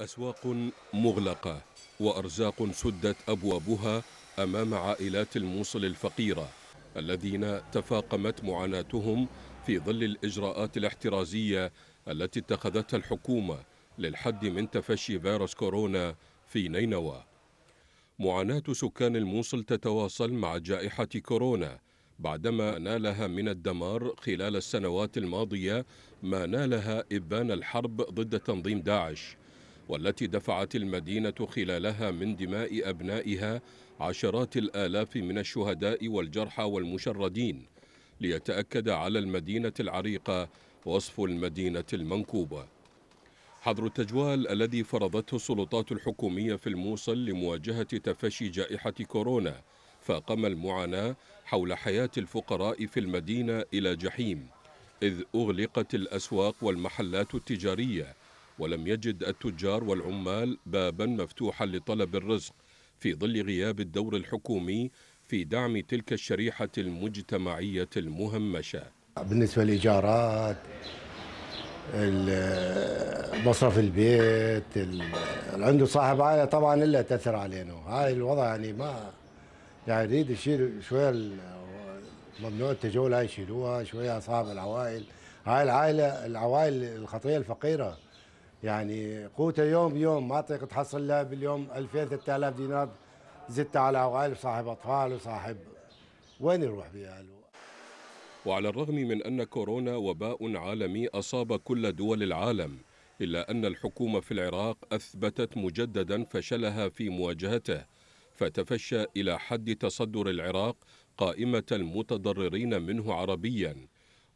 أسواق مغلقة وأرزاق سدت أبوابها أمام عائلات الموصل الفقيرة الذين تفاقمت معاناتهم في ظل الإجراءات الاحترازية التي اتخذتها الحكومة للحد من تفشي فيروس كورونا في نينوى معاناة سكان الموصل تتواصل مع جائحة كورونا بعدما نالها من الدمار خلال السنوات الماضية ما نالها إبان الحرب ضد تنظيم داعش والتي دفعت المدينة خلالها من دماء أبنائها عشرات الآلاف من الشهداء والجرحى والمشردين ليتأكد على المدينة العريقة وصف المدينة المنكوبة حظر التجوال الذي فرضته السلطات الحكومية في الموصل لمواجهة تفشي جائحة كورونا فاقم المعاناة حول حياة الفقراء في المدينة إلى جحيم إذ أغلقت الأسواق والمحلات التجارية ولم يجد التجار والعمال بابا مفتوحا لطلب الرزق في ظل غياب الدور الحكومي في دعم تلك الشريحة المجتمعية المهمشة بالنسبة للإيجارات مصرف البيت اللي عنده صاحب عائلة طبعا إلا تأثر علينا هاي الوضع يعني ما يعني يريد يشيل شوية ممنوع التجول هاي يشيلوها شوية أصحاب العوائل هاي العائلة العوائل الخطية الفقيرة يعني قوته يوم يوم ما تقدر تحصل لها باليوم 2000 3000 دينار زدت على عوائل صاحب اطفال وصاحب وين يروح بها وعلى الرغم من ان كورونا وباء عالمي اصاب كل دول العالم الا ان الحكومه في العراق اثبتت مجددا فشلها في مواجهته فتفشى الى حد تصدر العراق قائمه المتضررين منه عربيا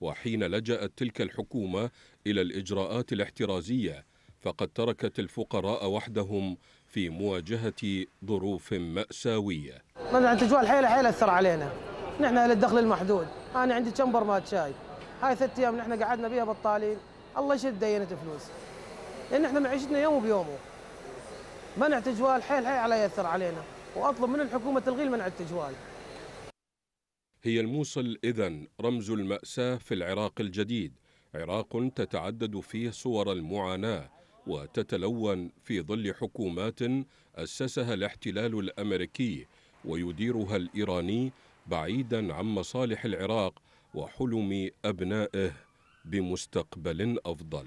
وحين لجأت تلك الحكومة إلى الإجراءات الاحترازية فقد تركت الفقراء وحدهم في مواجهة ظروف مأساوية منع التجوال حيلة حيلة أثر علينا نحن للدخل المحدود أنا عندي كم برمات شاي هاي ثلاث أيام نحن قعدنا بيها بطالين الله يشد دينة فلوس لأن نحن معيشتنا يوم بيومه منع تجوال حيل حيل على يأثر علينا وأطلب من الحكومة تلغي منع التجوال هي الموصل إذا رمز المأساة في العراق الجديد عراق تتعدد فيه صور المعاناة وتتلون في ظل حكومات أسسها الاحتلال الأمريكي ويديرها الإيراني بعيدا عن مصالح العراق وحلم أبنائه بمستقبل أفضل